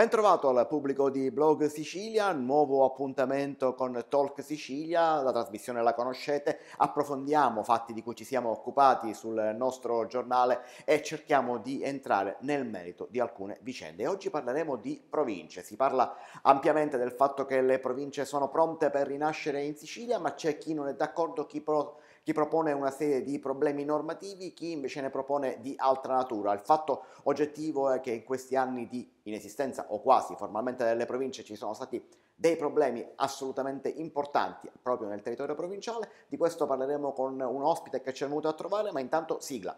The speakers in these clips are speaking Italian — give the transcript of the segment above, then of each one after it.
Bentrovato al pubblico di Blog Sicilia, nuovo appuntamento con Talk Sicilia, la trasmissione la conoscete, approfondiamo fatti di cui ci siamo occupati sul nostro giornale e cerchiamo di entrare nel merito di alcune vicende. E oggi parleremo di province, si parla ampiamente del fatto che le province sono pronte per rinascere in Sicilia, ma c'è chi non è d'accordo, chi pro chi propone una serie di problemi normativi, chi invece ne propone di altra natura. Il fatto oggettivo è che in questi anni di inesistenza o quasi formalmente delle province ci sono stati dei problemi assolutamente importanti proprio nel territorio provinciale, di questo parleremo con un ospite che ci è venuto a trovare, ma intanto sigla.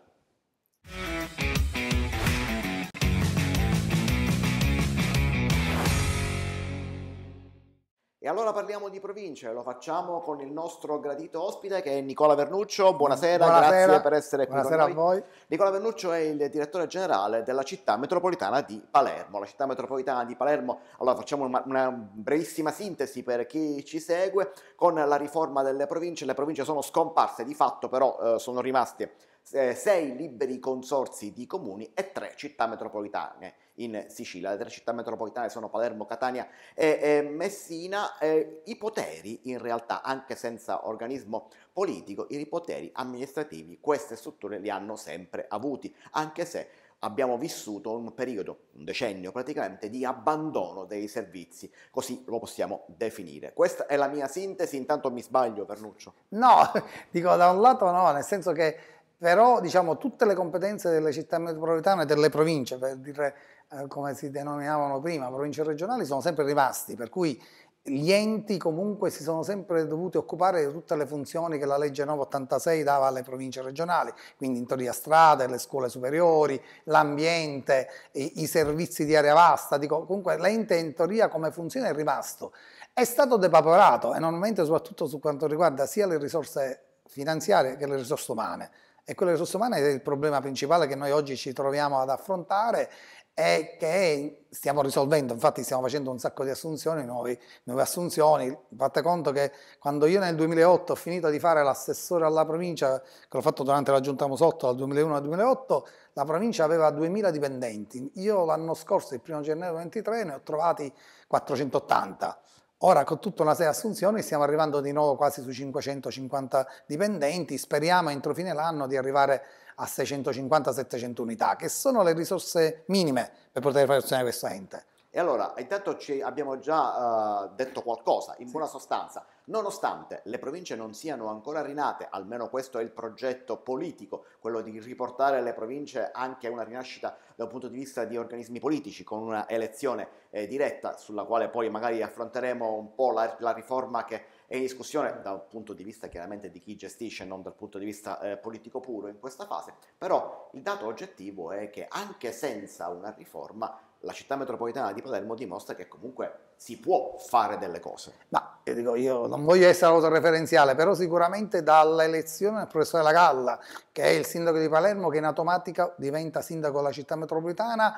E allora parliamo di province, lo facciamo con il nostro gradito ospite che è Nicola Vernuccio. Buonasera, Buonasera. grazie per essere qui. Buonasera a voi. Nicola Vernuccio è il direttore generale della città metropolitana di Palermo. La città metropolitana di Palermo, allora facciamo una, una brevissima sintesi per chi ci segue, con la riforma delle province, le province sono scomparse, di fatto però eh, sono rimaste eh, sei liberi consorsi di comuni e tre città metropolitane in Sicilia. Le tre città metropolitane sono Palermo, Catania e, Messina. Eh, I poteri in realtà, anche senza organismo politico, i poteri amministrativi queste strutture li hanno sempre avuti, anche se abbiamo vissuto un periodo, un decennio praticamente, di abbandono dei servizi, così lo possiamo definire. Questa è la mia sintesi, intanto mi sbaglio Vernuccio. No, dico da un lato no, nel senso che però diciamo, tutte le competenze delle città metropolitane e delle province, per dire eh, come si denominavano prima, province regionali, sono sempre rimasti, per cui gli enti comunque si sono sempre dovuti occupare di tutte le funzioni che la legge 986 dava alle province regionali, quindi in teoria strade, le scuole superiori, l'ambiente, i, i, servizi di area vasta, dico, comunque l'ente in teoria come funzione è rimasto. È stato depaporato enormemente soprattutto su quanto riguarda sia le risorse finanziarie che le risorse umane. E quello delle risorse umane è il problema principale che noi oggi ci troviamo ad affrontare e che stiamo risolvendo, infatti stiamo facendo un sacco di assunzioni, nuove, nuove assunzioni, fate conto che quando io nel 2008 ho finito di fare l'assessore alla provincia, che l'ho fatto durante la giunta Musotto dal 2001 al 2008, la provincia aveva 2000 dipendenti, io l'anno scorso, il primo gennaio 23, ne ho trovati 480, Ora con tutta una serie di assunzioni stiamo arrivando di nuovo quasi su 550 dipendenti, speriamo entro fine l'anno di arrivare a 650-700 unità, che sono le risorse minime per poter fare funzionare questo ente. E allora, intanto abbiamo già uh, detto qualcosa, in sì. buona sostanza, Nonostante le province non siano ancora rinate, almeno questo è il progetto politico, quello di riportare le province anche a una rinascita da un punto di vista di organismi politici, con una elezione eh, diretta sulla quale poi magari affronteremo un po' la, la riforma che è in discussione dal punto di vista chiaramente di chi gestisce, non dal punto di vista eh, politico puro in questa fase, però il dato oggettivo è che anche senza una riforma la città metropolitana di Palermo dimostra che comunque si può fare delle cose. Ma io, dico, io non voglio essere autoreferenziale, però sicuramente dall'elezione del professore La Galla, che è il sindaco di Palermo, che in automatica diventa sindaco della città metropolitana,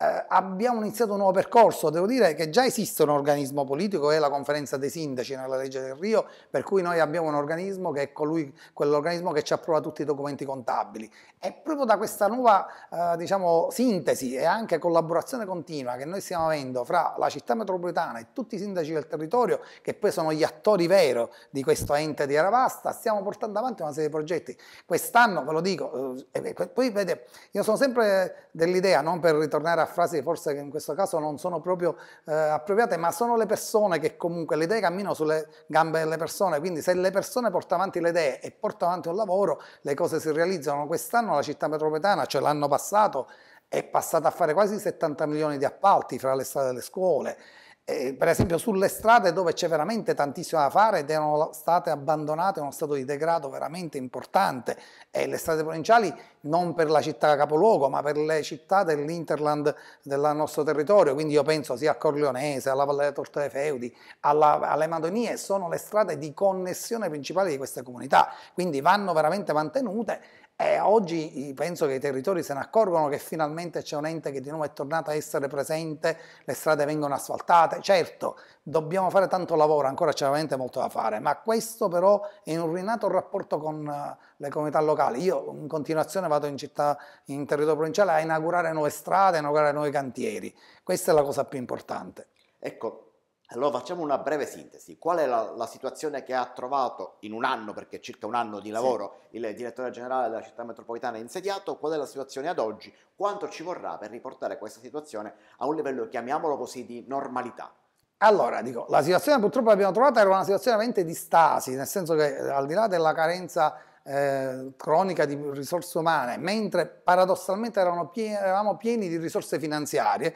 eh, abbiamo iniziato un nuovo percorso, devo dire che già esiste un organismo politico, è la conferenza dei sindaci nella legge del Rio, per cui noi abbiamo un organismo che è quell'organismo che ci approva tutti i documenti contabili è proprio da questa nuova eh, diciamo, sintesi e anche collaborazione continua che noi stiamo avendo fra la città metropolitana e tutti i sindaci del territorio, che poi sono gli attori veri di questo ente di Aravasta, stiamo portando avanti una serie di progetti. Quest'anno, ve lo dico, eh, poi vede, io sono sempre dell'idea, non per ritornare a frasi forse che in questo caso non sono proprio eh, appropriate, ma sono le persone che comunque le idee camminano sulle gambe delle persone, quindi se le persone portano avanti le idee e portano avanti un lavoro, le cose si realizzano. Quest'anno quest'anno la città metropolitana, cioè l'anno passato, è passata a fare quasi 70 milioni di appalti fra le strade e le scuole, eh, per esempio sulle strade dove c'è veramente tantissimo da fare ed erano state abbandonate in uno stato di degrado veramente importante e le strade provinciali non per la città capoluogo ma per le città dell'interland del nostro territorio, quindi io penso sia a Corleonese, alla Valle delle dei Feudi, alla, alle Madonie, sono le strade di connessione principale di queste comunità, quindi vanno veramente mantenute e oggi penso che i territori se ne accorgono che finalmente c'è un ente che di nuovo è tornato a essere presente, le strade vengono asfaltate. Certo, dobbiamo fare tanto lavoro, ancora c'è veramente molto da fare, ma questo però è un rinato rapporto con eh, le comunità locali. Io in continuazione vado in città, in territorio provinciale, a inaugurare nuove strade, a inaugurare nuovi cantieri. Questa è la cosa più importante. Ecco, allora facciamo una breve sintesi. Qual è la, la, situazione che ha trovato in un anno, perché è circa un anno di lavoro, sì. il direttore generale della città metropolitana insediato? Qual è la situazione ad oggi? Quanto ci vorrà per riportare questa situazione a un livello, chiamiamolo così, di normalità? Allora, dico, la situazione purtroppo l'abbiamo trovata era una situazione veramente di stasi, nel senso che eh, al di là della carenza eh, cronica di risorse umane, mentre paradossalmente pie eravamo pieni di risorse finanziarie,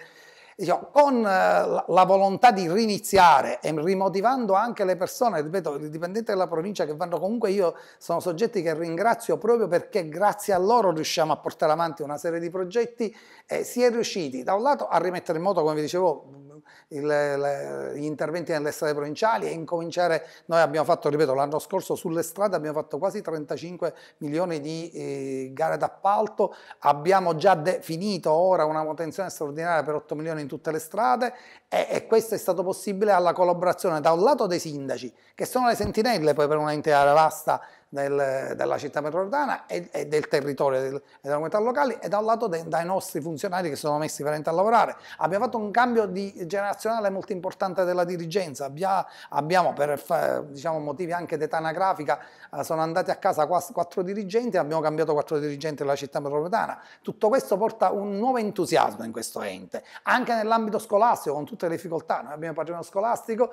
diciamo, con eh, la volontà di riniziare e rimotivando anche le persone, ripeto, i dipendenti della provincia che vanno comunque, io sono soggetti che ringrazio proprio perché grazie a loro riusciamo a portare avanti una serie di progetti e si è riusciti da un lato a rimettere in moto, come vi dicevo, il, le, gli interventi nelle strade provinciali e incominciare, noi abbiamo fatto, ripeto, l'anno scorso sulle strade abbiamo fatto quasi 35 milioni di eh, gare d'appalto, abbiamo già finito ora una manutenzione straordinaria per 8 milioni in tutte le strade e, e questo è stato possibile alla collaborazione da un lato dei sindaci, che sono le sentinelle poi per un'intera vasta del, della città metropolitana e, e, del territorio del, e della comunità locale e da un lato de, dai nostri funzionari che sono messi veramente a lavorare. Abbiamo fatto un cambio di, generazionale molto importante della dirigenza, Abbia, abbiamo per diciamo, motivi anche d'età anagrafica eh, sono andati a casa quattro dirigenti, e abbiamo cambiato quattro dirigenti della città metropolitana. Tutto questo porta un nuovo entusiasmo in questo ente, anche nell'ambito scolastico con tutte le difficoltà. Noi abbiamo il patrimonio scolastico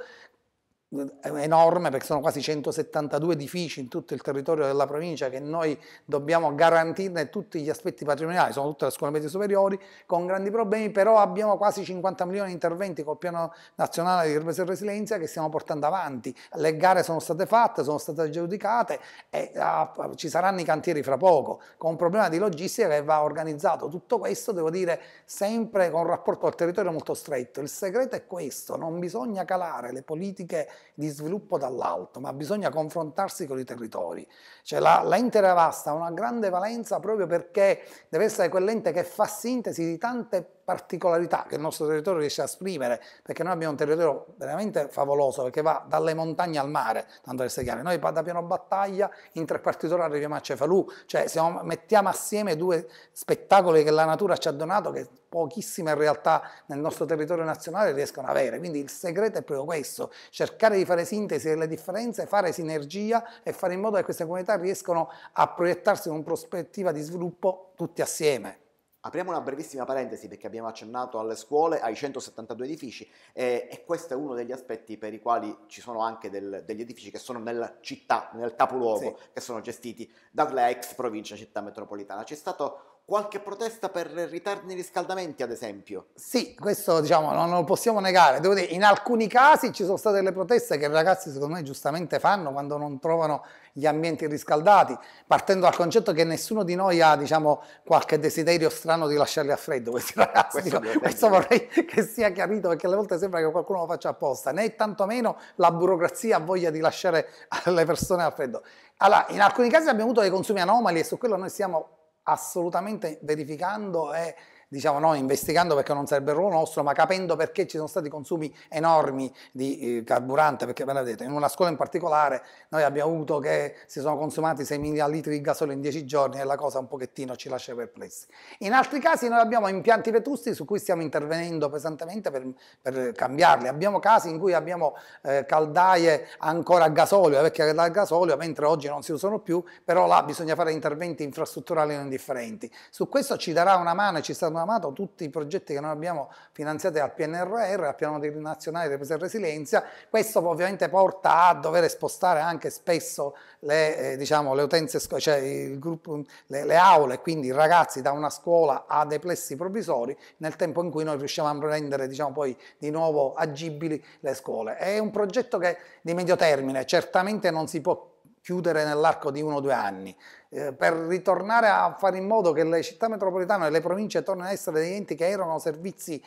enorme perché sono quasi 172 edifici in tutto il territorio della provincia che noi dobbiamo garantirne tutti gli aspetti patrimoniali, sono tutte le scuole medie superiori con grandi problemi, però abbiamo quasi 50 milioni di interventi col piano nazionale di ripresa e resilienza che stiamo portando avanti, le gare sono state fatte, sono state giudicate e ah, ci saranno i cantieri fra poco, con un problema di logistica che va organizzato, tutto questo devo dire sempre con un rapporto al territorio molto stretto, il segreto è questo, non bisogna calare le politiche di sviluppo dall'alto, ma bisogna confrontarsi con i territori. Cioè la, la Interevasta ha una grande valenza proprio perché deve essere quell'ente che fa sintesi di tante particolarità che il nostro territorio riesce a esprimere, perché noi abbiamo un territorio veramente favoloso, perché va dalle montagne al mare, tanto per chiari. Noi da Piano Battaglia in tre quarti d'ora arriviamo a Cefalù, cioè siamo, mettiamo assieme due spettacoli che la natura ci ha donato, che pochissime realtà nel nostro territorio nazionale riescono ad avere. Quindi il segreto è proprio questo, cercare di fare sintesi delle differenze, fare sinergia e fare in modo che queste comunità riescano a proiettarsi in una prospettiva di sviluppo tutti assieme. Apriamo una brevissima parentesi perché abbiamo accennato alle scuole, ai 172 edifici eh, e questo è uno degli aspetti per i quali ci sono anche del, degli edifici che sono nella città, nel capoluogo, sì. che sono gestiti dalla ex provincia città metropolitana. C'è stato qualche protesta per ritardi nei riscaldamenti, ad esempio. Sì, questo diciamo non lo possiamo negare. Devo dire, in alcuni casi ci sono state le proteste che i ragazzi, secondo me, giustamente fanno quando non trovano gli ambienti riscaldati, partendo dal concetto che nessuno di noi ha diciamo, qualche desiderio strano di lasciarli a freddo questi ragazzi. Questo, Dico, questo vorrei che sia chiarito perché alle volte sembra che qualcuno lo faccia apposta, né tantomeno la burocrazia ha voglia di lasciare le persone a freddo. Allora, in alcuni casi abbiamo avuto dei consumi anomali e su quello noi stiamo assolutamente verificando e diciamo non investigando perché non sarebbe il ruolo nostro, ma capendo perché ci sono stati consumi enormi di eh, carburante, perché ve l'avete detto, in una scuola in particolare noi abbiamo avuto che si sono consumati 6.000 litri di gasolio in 10 giorni e la cosa un pochettino ci lascia perplessi. In altri casi noi abbiamo impianti vetusti su cui stiamo intervenendo pesantemente per, per cambiarli, abbiamo casi in cui abbiamo eh, caldaie ancora a gasolio, vecchie caldaie a gasolio, mentre oggi non si usano più, però là bisogna fare interventi infrastrutturali non indifferenti. Su questo ci darà una mano e ci sarà una reclamato tutti i progetti che noi abbiamo finanziati al PNRR, al Piano Nazionale di Ripresa e Resilienza, questo ovviamente porta a dover spostare anche spesso le, eh, diciamo, le utenze, cioè gruppo, le, le aule, quindi i ragazzi da una scuola a dei plessi provvisori nel tempo in cui noi riusciamo a rendere diciamo, poi di nuovo agibili le scuole. È un progetto che di medio termine certamente non si può chiudere nell'arco di uno o due anni, eh, per ritornare a fare in modo che le città metropolitane e le province tornino a essere degli enti che erano servizi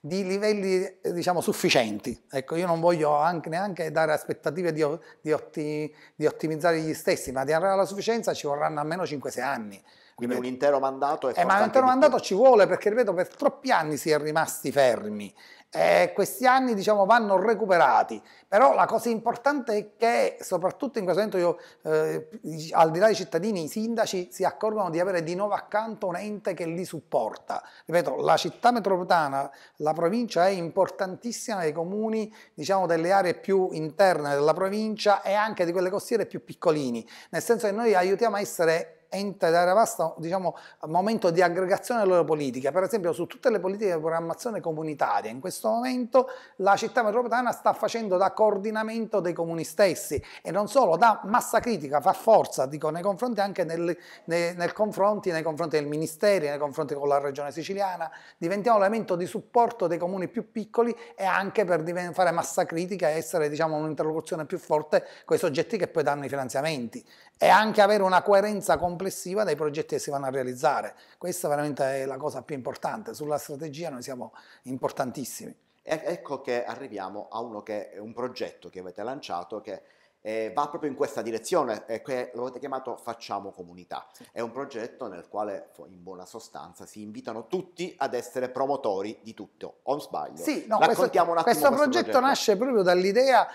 di livelli eh, diciamo, sufficienti. Ecco, io non voglio anche, neanche dare aspettative di, di, otti, di, ottimizzare gli stessi, ma di arrivare alla sufficienza ci vorranno almeno 5-6 anni. Quindi ripeto. un intero mandato è eh, Ma un intero mandato più. ci vuole perché, ripeto, per troppi anni si è rimasti fermi eh, questi anni diciamo, vanno recuperati, però la cosa importante è che soprattutto in questo momento io, eh, al di là dei cittadini, i sindaci si accorgono di avere di nuovo accanto un ente che li supporta. Ripeto, la città metropolitana, la provincia è importantissima nei comuni diciamo, delle aree più interne della provincia e anche di quelle costiere più piccolini, nel senso che noi aiutiamo a essere entrerà un diciamo, momento di aggregazione della loro politica. Per esempio su tutte le politiche di programmazione comunitaria, in questo momento la città metropolitana sta facendo da coordinamento dei comuni stessi e non solo, da massa critica, fa forza dico, nei confronti anche nel, nei, nel confronti, nei confronti del Ministero, nei confronti con la Regione Siciliana, diventiamo un elemento di supporto dei comuni più piccoli e anche per fare massa critica e essere diciamo, un'interlocuzione più forte con i soggetti che poi danno i finanziamenti e anche avere una coerenza complessiva dei progetti che si vanno a realizzare. Questa veramente è la cosa più importante. Sulla strategia noi siamo importantissimi. Ecco che arriviamo a uno che è un progetto che avete lanciato che eh, va proprio in questa direzione, eh, che lo avete chiamato Facciamo Comunità. Sì. È un progetto nel quale in buona sostanza si invitano tutti ad essere promotori di tutto, o sbaglio? Sì, no, questo, questo, progetto, progetto nasce proprio dall'idea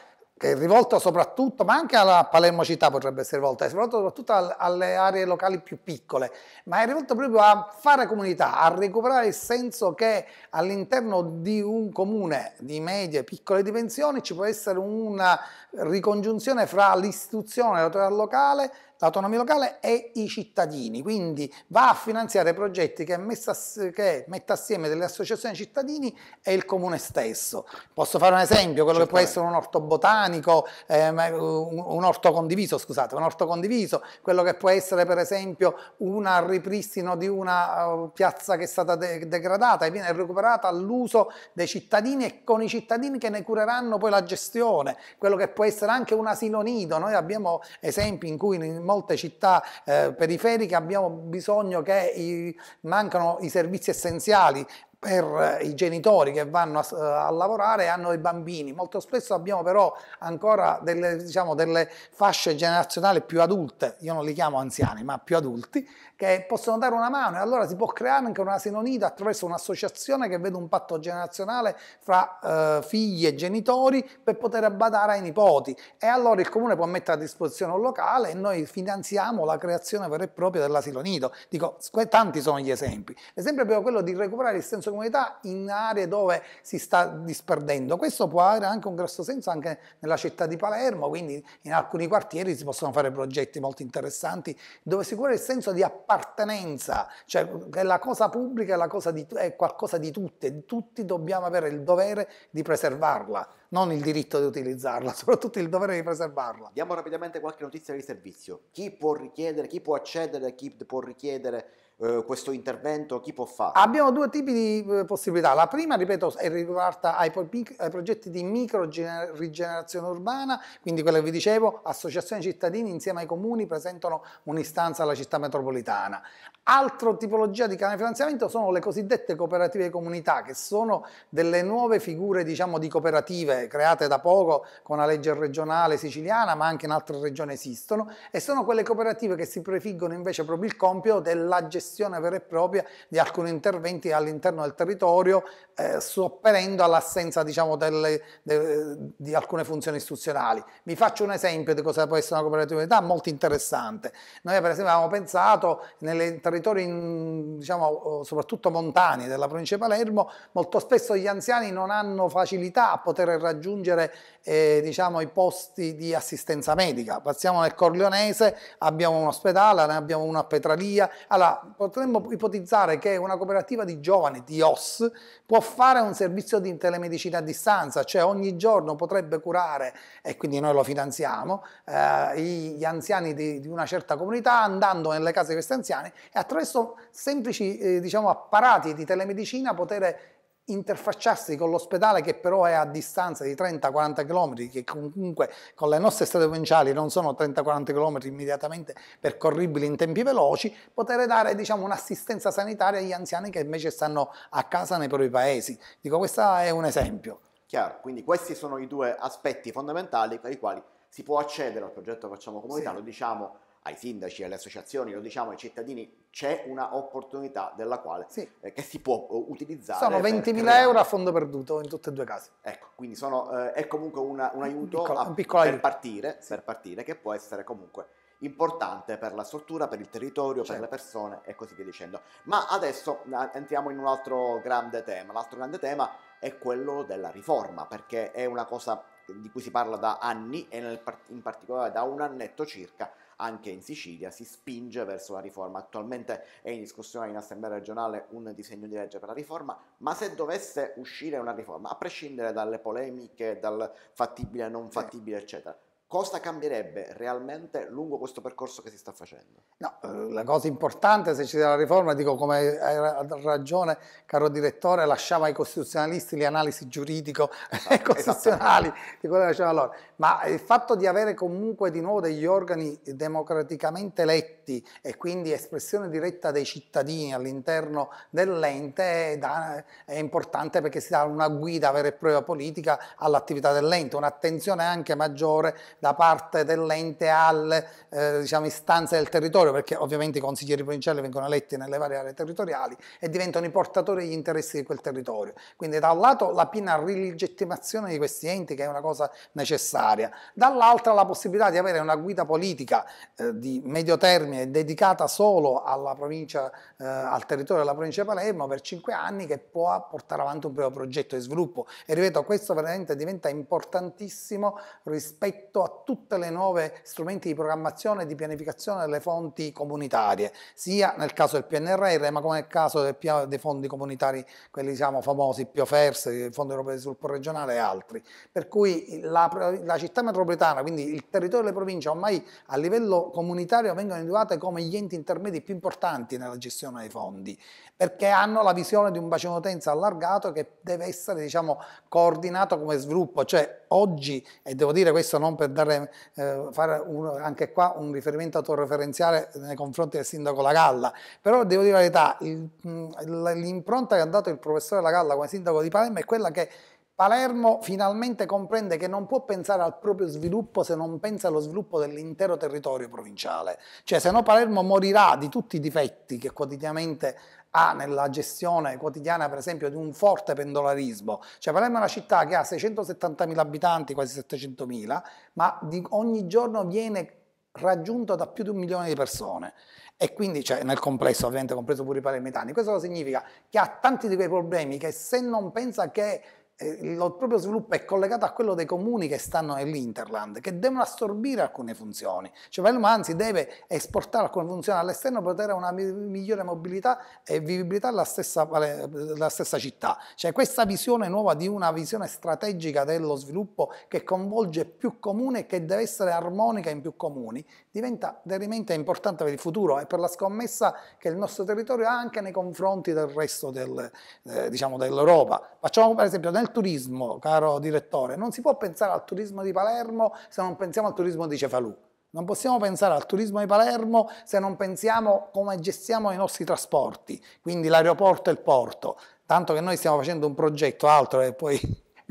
che è rivolta soprattutto, ma anche alla Palermo città potrebbe essere rivolta, è eh, rivolta soprattutto alle aree locali più piccole, ma è rivolta proprio a fare comunità, a recuperare il senso che all'interno di un comune di medie e piccole dimensioni ci può essere una ricongiunzione fra l'istituzione, l'autorità locale L'autonomia locale e i cittadini, quindi va a finanziare progetti che, messa, che metta assieme delle associazioni cittadini e il comune stesso. Posso fare un esempio, quello Certamente. che può essere un orto botanico, ehm, un orto condiviso, scusate, un orto condiviso, quello che può essere per esempio un ripristino di una uh, piazza che è stata de degradata e viene recuperata all'uso dei cittadini e con i cittadini che ne cureranno poi la gestione, quello che può essere anche un asilo nido. Noi abbiamo esempi in cui in molte città eh, periferiche abbiamo bisogno che i, mancano i servizi essenziali per i genitori che vanno a, eh, a, lavorare hanno i bambini. Molto spesso abbiamo però ancora delle, diciamo, delle, fasce generazionali più adulte, io non li chiamo anziani, ma più adulti, che possono dare una mano e allora si può creare anche un asilo nido attraverso un'associazione che vede un patto generazionale fra eh, figli e genitori per poter badare ai nipoti e allora il comune può mettere a disposizione un locale e noi finanziamo la creazione vera e propria dell'asilo nido. Dico, tanti sono gli esempi. L'esempio è proprio quello di recuperare il senso comunità in aree dove si sta disperdendo. Questo può avere anche un grosso senso anche nella città di Palermo, quindi in alcuni quartieri si possono fare progetti molto interessanti dove si cura il senso di appartenenza, cioè che la cosa pubblica è, la cosa di, è qualcosa di tutte, tutti dobbiamo avere il dovere di preservarla non il diritto di utilizzarla, soprattutto il dovere di preservarla. Diamo rapidamente qualche notizia di servizio. Chi può richiedere, chi può accedere, chi può richiedere eh, questo intervento? Chi può fare? Abbiamo due tipi di eh, possibilità. La prima, ripeto, è riguardata ai, ai progetti di micro rigenerazione urbana, quindi quello che vi dicevo, associazioni cittadini insieme ai comuni presentano un'istanza alla città metropolitana. Altra tipologia di canale di finanziamento sono le cosiddette cooperative comunità, che sono delle nuove figure diciamo, di cooperative create da poco con la legge regionale siciliana, ma anche in altre regioni esistono, e sono quelle cooperative che si prefiggono invece proprio il compito della gestione gestione vera e propria di alcuni interventi all'interno del territorio, eh, sopperendo all'assenza diciamo, delle, de, di alcune funzioni istituzionali. Vi faccio un esempio di cosa può essere una cooperativa unità molto interessante. Noi per esempio avevamo pensato nei territori, in, diciamo, soprattutto montani della provincia di Palermo, molto spesso gli anziani non hanno facilità a poter raggiungere eh, diciamo, i posti di assistenza medica. Passiamo nel Corleonese, abbiamo un ospedale, ne abbiamo uno a Petralia, allora potremmo ipotizzare che una cooperativa di giovani, di OS, può fare un servizio di telemedicina a distanza, cioè ogni giorno potrebbe curare, e quindi noi lo finanziamo, eh, gli anziani di, di, una certa comunità andando nelle case di questi anziani e attraverso semplici eh, diciamo, apparati di telemedicina poter interfacciarsi con l'ospedale che però è a distanza di 30-40 km, che comunque con le nostre strade provinciali non sono 30-40 km immediatamente percorribili in tempi veloci, poter dare diciamo, un'assistenza sanitaria agli anziani che invece stanno a casa nei propri paesi. Dico, questo è un esempio. Chiaro, quindi questi sono i due aspetti fondamentali per i quali si può accedere al progetto Facciamo Comunità, sì. lo diciamo ai sindaci, alle associazioni, lo diciamo ai cittadini, c'è una opportunità della quale sì. eh, che si può eh, utilizzare. Sono 20.000 euro a fondo perduto in tutti e due i casi. Ecco, quindi sono, eh, è comunque una, un aiuto un piccolo, a, un per, aiuto. Partire, sì. per partire che può essere comunque importante per la struttura, per il territorio, certo. per le certo. persone e così via dicendo. Ma adesso eh, entriamo in un altro grande tema. L'altro grande tema è quello della riforma, perché è una cosa di cui si parla da anni e nel, in particolare da un annetto circa anche in Sicilia si spinge verso la riforma. Attualmente è in discussione in Assemblea regionale un disegno di legge per la riforma, ma se dovesse uscire una riforma, a prescindere dalle polemiche, dal fattibile, non fattibile, eccetera, Cosa cambierebbe realmente lungo questo percorso che si sta facendo? No, eh, la cosa importante se ci sia la riforma, dico come hai ragione caro direttore, lasciamo ai costituzionalisti le analisi giuridico e esatto, costituzionali esatto. di quello che facevano loro, ma il fatto di avere comunque di nuovo degli organi democraticamente eletti e quindi espressione diretta dei cittadini all'interno dell'ente è, è importante perché si dà una guida vera e propria politica all'attività dell'ente, un'attenzione anche maggiore da parte dell'ente alle eh, diciamo, istanze del territorio, perché ovviamente i consiglieri provinciali vengono eletti nelle varie aree territoriali e diventano i portatori degli interessi di quel territorio. Quindi da un lato la piena rilegittimazione di questi enti che è una cosa necessaria, dall'altra la possibilità di avere una guida politica eh, di medio termine dedicata solo alla provincia, eh, al territorio della provincia di Palermo per cinque anni che può portare avanti un proprio progetto di sviluppo. E ripeto, questo veramente diventa importantissimo rispetto a tutte le nuove strumenti di programmazione e di pianificazione delle fonti comunitarie, sia nel caso del PNRR, ma come nel caso del piano, dei fondi comunitari, quelli diciamo, famosi, PIOFERS, il Fondo Europeo di Sviluppo Regionale e altri. Per cui la, la città metropolitana, quindi il territorio delle province, ormai a livello comunitario vengono individuate come gli enti intermedi più importanti nella gestione dei fondi, perché hanno la visione di un bacino d'utenza allargato che deve essere diciamo, coordinato come sviluppo, cioè oggi, e devo dire questo non per dare, eh, fare un, anche qua un riferimento autoreferenziale nei confronti del sindaco La Galla, però devo dire la verità, mm, l'impronta che ha dato il professore La Galla come sindaco di Palermo è quella che Palermo finalmente comprende che non può pensare al proprio sviluppo se non pensa allo sviluppo dell'intero territorio provinciale. Cioè, se no Palermo morirà di tutti i difetti che quotidianamente ha nella gestione quotidiana, per esempio, di un forte pendolarismo. Cioè, Palermo è una città che ha 670.000 abitanti, quasi 700.000, ma ogni giorno viene raggiunto da più di un milione di persone e quindi cioè, nel complesso ovviamente compreso pure i palermitani questo significa che ha tanti di quei problemi che se non pensa che il proprio sviluppo è collegato a quello dei comuni che stanno nell'Interland, che devono assorbire alcune funzioni. Cioè Palermo anzi deve esportare alcune funzioni all'esterno per avere una migliore mobilità e vivibilità alla stessa, alla stessa città. Cioè questa visione nuova di una visione strategica dello sviluppo che coinvolge più comuni e che deve essere armonica in più comuni, diventa veramente importante per il futuro e per la scommessa che il nostro territorio ha anche nei confronti del resto del, eh, diciamo dell'Europa. Facciamo per esempio nel al turismo, caro direttore, non si può pensare al turismo di Palermo se non pensiamo al turismo di Cefalù. Non possiamo pensare al turismo di Palermo se non pensiamo come gestiamo i nostri trasporti, quindi l'aeroporto e il porto, tanto che noi stiamo facendo un progetto altro e poi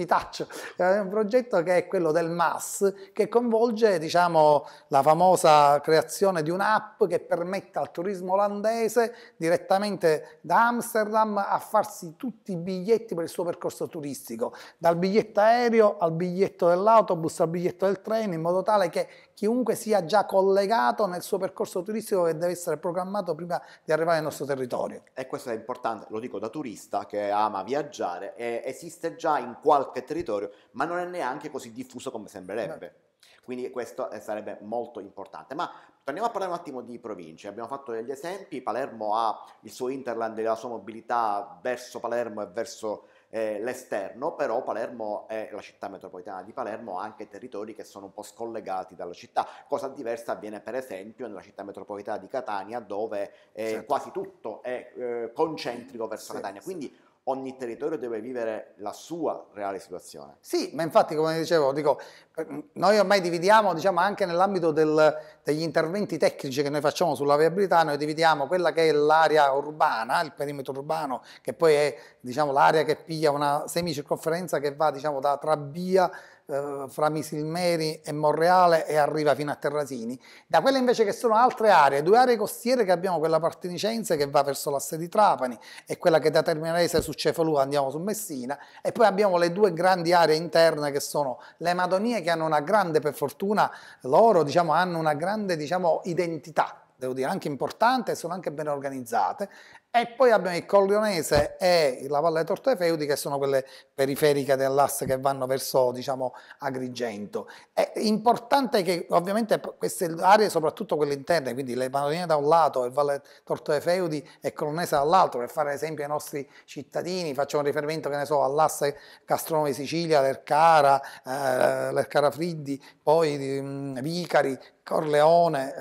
mi taccio, è un progetto che è quello del MAS, che coinvolge diciamo, la famosa creazione di un'app che permette al turismo olandese direttamente da Amsterdam a farsi tutti i biglietti per il suo percorso turistico, dal biglietto aereo al biglietto dell'autobus al biglietto del treno, in modo tale che chiunque sia già collegato nel suo percorso turistico che deve essere programmato prima di arrivare nel nostro territorio. E questo è importante, lo dico da turista che ama viaggiare, esiste già in qualche qualche territorio, ma non è neanche così diffuso come sembrerebbe. Quindi questo eh, sarebbe molto importante. Ma torniamo a parlare un attimo di province. Abbiamo fatto degli esempi, Palermo ha il suo interland e la sua mobilità verso Palermo e verso eh, l'esterno, però Palermo è la città metropolitana di Palermo, ha anche territori che sono un po' scollegati dalla città. Cosa diversa avviene per esempio nella città metropolitana di Catania, dove eh, certo. quasi tutto è eh, concentrico verso sì, Catania. Quindi, ogni territorio deve vivere la sua reale situazione. Sì, ma infatti come dicevo, dico, noi ormai dividiamo diciamo, anche nell'ambito del, degli interventi tecnici che noi facciamo sulla viabilità, noi dividiamo quella che è l'area urbana, il perimetro urbano, che poi è diciamo, l'area che piglia una semicirconferenza che va diciamo, da Trabia eh, fra Misilmeri e Monreale e arriva fino a Terrasini, da quelle invece che sono altre aree, due aree costiere che abbiamo, quella partinicense che va verso l'asse di Trapani e quella che da Terminalese su Cefalù andiamo su Messina e poi abbiamo le due grandi aree interne che sono le Madonie che hanno una grande, per fortuna loro diciamo, hanno una grande grande diciamo, identità, devo dire, anche importante e sono anche ben organizzate. E poi abbiamo il Collionese e la Valle Feudi, che sono quelle periferiche dell'asse che vanno verso diciamo, Agrigento. È importante che ovviamente queste aree, soprattutto quelle interne, quindi le Panoline da un lato e Valle Tortefeudi e Corleonese dall'altro, per fare esempio ai nostri cittadini, facciamo riferimento che ne so, all'asse Castrone Sicilia, Lercara, eh, Lercara Friddi, poi mh, Vicari, Corleone,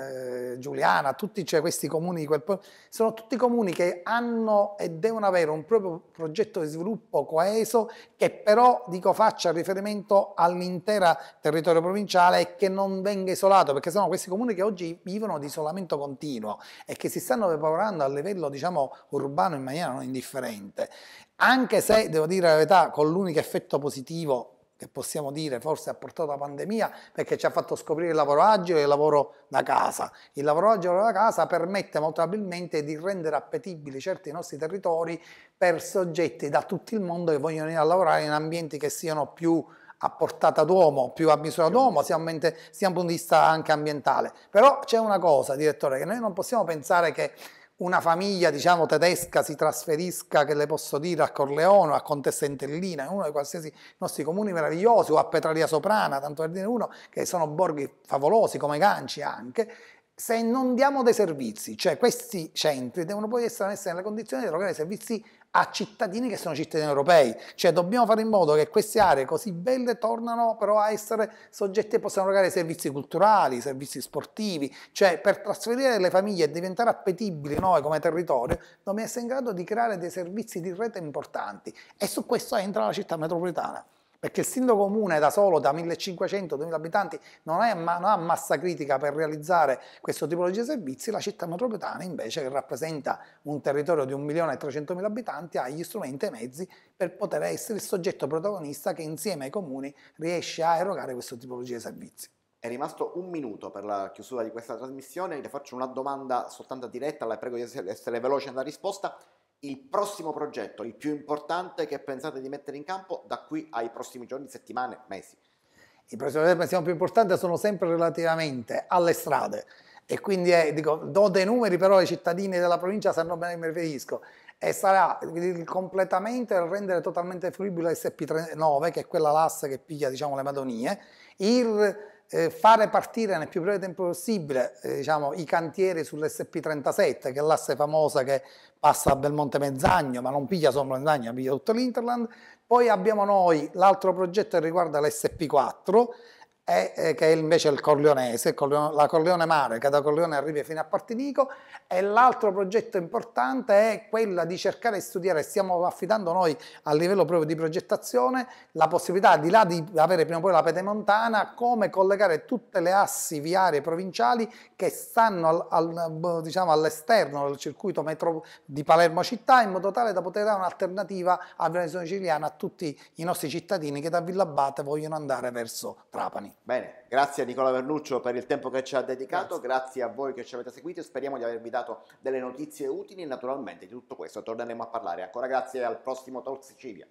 eh, Giuliana, tutti cioè, questi comuni di quel po- sono tutti comuni che hanno e devono avere un proprio progetto di sviluppo coeso che però, dico, faccia riferimento all'intera territorio provinciale e che non venga isolato, perché sono questi comuni che oggi vivono di isolamento continuo e che si stanno evaporando a livello, diciamo, urbano in maniera non indifferente. Anche se, devo dire la verità, con l'unico effetto positivo che possiamo dire forse ha portato la pandemia perché ci ha fatto scoprire il lavoro agile e il lavoro da casa. Il lavoro agile da casa permette molto probabilmente di rendere appetibili certi nostri territori per soggetti da tutto il mondo che vogliono venire a lavorare in ambienti che siano più a portata d'uomo, più a misura d'uomo, sia, sia un punto di vista anche ambientale. Però c'è una cosa, direttore, che noi non possiamo pensare che una famiglia diciamo tedesca si trasferisca, che le posso dire, a Corleone, a Contessa Intellina, in uno dei qualsiasi nostri comuni meravigliosi, o a Petralia Soprana, tanto per dire uno, che sono borghi favolosi come Ganci anche, se non diamo dei servizi, cioè questi centri devono poi essere messi nella condizione di erogare servizi a cittadini che sono cittadini europei. Cioè dobbiamo fare in modo che queste aree così belle tornano però a essere soggetti e possano erogare servizi culturali, servizi sportivi, cioè per trasferire le famiglie e diventare appetibili noi come territorio dobbiamo essere in grado di creare dei servizi di rete importanti e su questo entra la città metropolitana perché il sindaco comune da solo, da 1500-2000 abitanti, non, è, non, ha massa critica per realizzare questo tipologia di servizi, la città metropolitana invece, che rappresenta un territorio di 1.300.000 abitanti, ha gli strumenti e i mezzi per poter essere il soggetto protagonista che insieme ai comuni riesce a erogare questo tipologia di servizi. È rimasto un minuto per la chiusura di questa trasmissione, le faccio una domanda soltanto diretta, la prego di essere veloce nella risposta il prossimo progetto, il più importante che pensate di mettere in campo da qui ai prossimi giorni, settimane, mesi? I prossimi giorni, pensiamo più importanti sono sempre relativamente alle strade e quindi è, dico, do dei numeri però i cittadini della provincia sanno bene mi riferisco e sarà il completamento e rendere totalmente fruibile SP39 che è quella l'asse che piglia diciamo, le Madonie il eh, fare partire nel più breve tempo possibile eh, diciamo, i cantieri sull'SP37, che è l'asse famosa che passa a Belmonte Mezzagno, ma non piglia solo Mezzagno, piglia tutto l'Interland. Poi abbiamo noi l'altro progetto che riguarda l'SP4, è, eh, che è invece il Corleonese, il Corleone, la Corleone Mare che da Corleone arriva fino a Partinico e l'altro progetto importante è quello di cercare di studiare, stiamo affidando noi a livello proprio di progettazione, la possibilità di là di avere prima o poi la pedemontana, come collegare tutte le assi viarie provinciali che stanno al, al, boh, diciamo all'esterno del circuito metro di Palermo città in modo tale da poter dare un'alternativa a Venezuela Siciliana a tutti i nostri cittadini che da Villabate vogliono andare verso Trapani. Bene, grazie a Nicola Vernuccio per il tempo che ci ha dedicato, grazie. grazie, a voi che ci avete seguito, speriamo di avervi dato delle notizie utili naturalmente di tutto questo torneremo a parlare. Ancora grazie al prossimo Talks Civia.